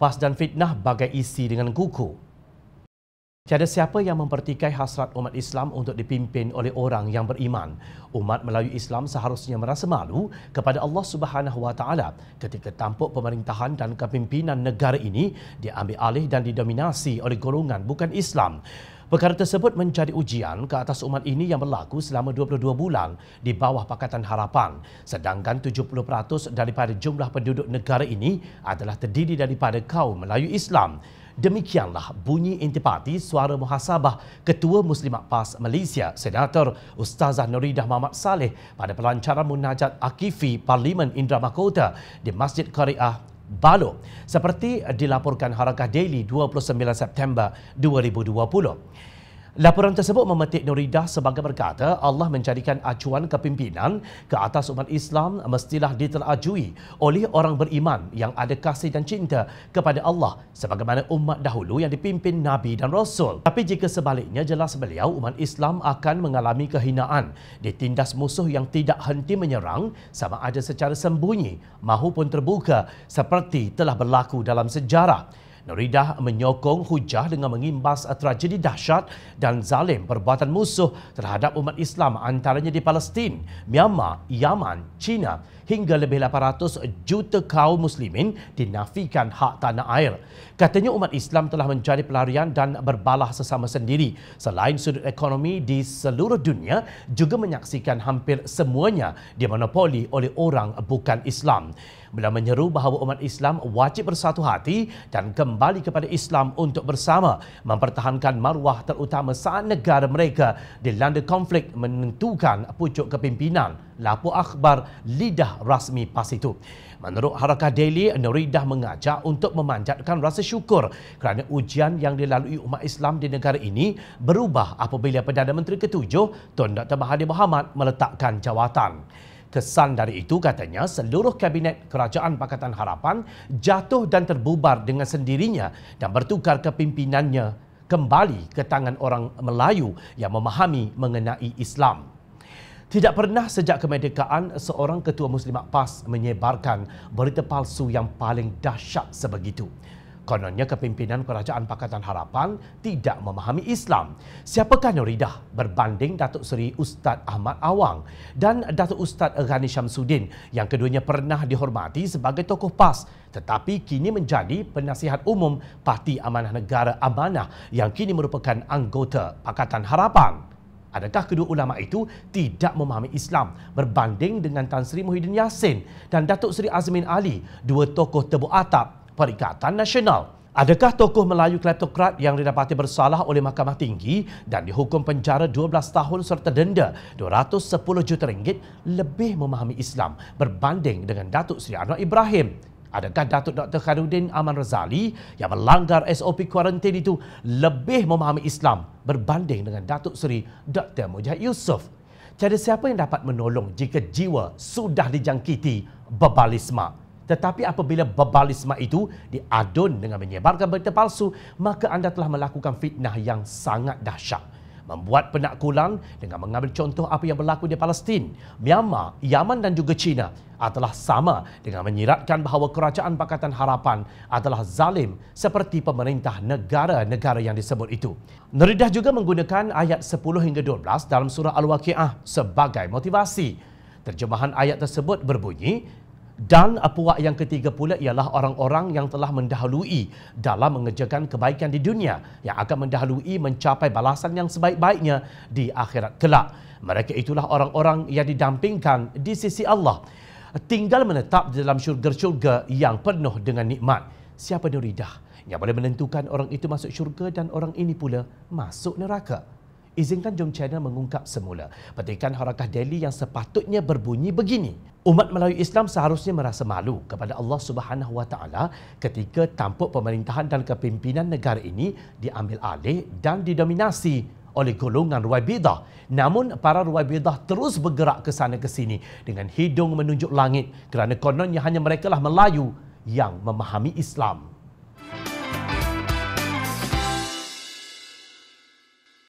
Pas dan fitnah bagai isi dengan kuku. Tiada siapa yang mempertikai hasrat umat Islam untuk dipimpin oleh orang yang beriman. Umat Melayu Islam seharusnya merasa malu kepada Allah Subhanahu Wa ketika tampuk pemerintahan dan kepimpinan negara ini diambil alih dan didominasi oleh golongan bukan Islam. Perkara tersebut menjadi ujian ke atas umat ini yang berlaku selama 22 bulan di bawah Pakatan Harapan. Sedangkan 70% daripada jumlah penduduk negara ini adalah terdiri daripada kaum Melayu Islam. Demikianlah bunyi intipati suara muhasabah Ketua Muslimat PAS Malaysia, Senator Ustazah Noridah Mahmat Saleh pada pelancaran munajat Akifi Parlimen Indra di Masjid Kariah Balo seperti dilaporkan Harakah Daily 29 September 2020. Laporan tersebut memetik nurida sebagai berkata Allah menjadikan acuan kepimpinan ke atas umat Islam mestilah diterajui oleh orang beriman yang ada kasih dan cinta kepada Allah sebagaimana umat dahulu yang dipimpin Nabi dan Rasul. Tapi jika sebaliknya jelas beliau umat Islam akan mengalami kehinaan ditindas musuh yang tidak henti menyerang sama ada secara sembunyi maupun terbuka seperti telah berlaku dalam sejarah. Noridah menyokong hujah dengan mengimbas tragedi dahsyat dan zalim perbuatan musuh terhadap umat Islam antaranya di Palestin, Myanmar, Yaman, China hingga lebih 800 juta kaum muslimin dinafikan hak tanah air. Katanya umat Islam telah mencari pelarian dan berbalah sesama sendiri. Selain sudut ekonomi di seluruh dunia juga menyaksikan hampir semuanya dimonopoli oleh orang bukan Islam. Beliau menyeru bahawa umat Islam wajib bersatu hati dan kembali kembali kepada Islam untuk bersama mempertahankan maruah terutama saat negara mereka dilanda konflik menentukan pucuk kepimpinan lapu akhbar lidah rasmi PAS itu. Menurut Harakah Daily, Nuridah mengajak untuk memanjatkan rasa syukur kerana ujian yang dilalui umat Islam di negara ini berubah apabila Perdana Menteri Ketujuh Tun Dr. Mahathir Mohamad meletakkan jawatan. Kesan dari itu katanya seluruh kabinet kerajaan Pakatan Harapan jatuh dan terbubar dengan sendirinya dan bertukar kepimpinannya kembali ke tangan orang Melayu yang memahami mengenai Islam. Tidak pernah sejak kemerdekaan seorang ketua Muslimat PAS menyebarkan berita palsu yang paling dahsyat sebegitu. Kononnya kepimpinan Kerajaan Pakatan Harapan tidak memahami Islam. Siapakah Nuridah berbanding Datuk Seri Ustaz Ahmad Awang dan Datuk Ustaz Ghani Syamsuddin yang keduanya pernah dihormati sebagai tokoh PAS tetapi kini menjadi penasihat umum Parti Amanah Negara Amanah yang kini merupakan anggota Pakatan Harapan. Adakah kedua ulama itu tidak memahami Islam berbanding dengan Tan Sri Muhyiddin Yassin dan Datuk Seri Azmin Ali, dua tokoh tebu atap Perikatan Nasional. Adakah tokoh Melayu kleptokrat yang didapati bersalah oleh Mahkamah Tinggi dan dihukum penjara 12 tahun serta denda 210 juta ringgit lebih memahami Islam berbanding dengan Datuk Seri Anwar Ibrahim? Adakah Datuk Dr. Khairuddin Aman Razali yang melanggar SOP kuarantin itu lebih memahami Islam berbanding dengan Datuk Seri Dr. Mujahid Yusof? Tiada siapa yang dapat menolong jika jiwa sudah dijangkiti bebalisma. Tetapi apabila babalisme itu diadun dengan menyebarkan berita palsu, maka anda telah melakukan fitnah yang sangat dahsyat. Membuat penakulan dengan mengambil contoh apa yang berlaku di Palestin, Myanmar, Yaman dan juga China adalah sama dengan menyiratkan bahawa kerajaan Pakatan Harapan adalah zalim seperti pemerintah negara-negara yang disebut itu. Neridah juga menggunakan ayat 10 hingga 12 dalam surah Al-Waqi'ah sebagai motivasi. Terjemahan ayat tersebut berbunyi, dan puak yang ketiga pula ialah orang-orang yang telah mendahului dalam mengejarkan kebaikan di dunia yang akan mendahului mencapai balasan yang sebaik-baiknya di akhirat kelak. Mereka itulah orang-orang yang didampingkan di sisi Allah. Tinggal menetap dalam syurga-syurga yang penuh dengan nikmat. Siapa nuridah yang boleh menentukan orang itu masuk syurga dan orang ini pula masuk neraka? Izinkan Jom Channel mengungkap semula petikan harakah Delhi yang sepatutnya berbunyi begini. Umat Melayu Islam seharusnya merasa malu kepada Allah Subhanahu Wa Taala ketika tampuk pemerintahan dan kepimpinan negara ini diambil alih dan didominasi oleh golongan Ruwaibidah. Namun para Ruwaibidah terus bergerak ke sana ke sini dengan hidung menunjuk langit kerana kononnya hanya merekalah Melayu yang memahami Islam.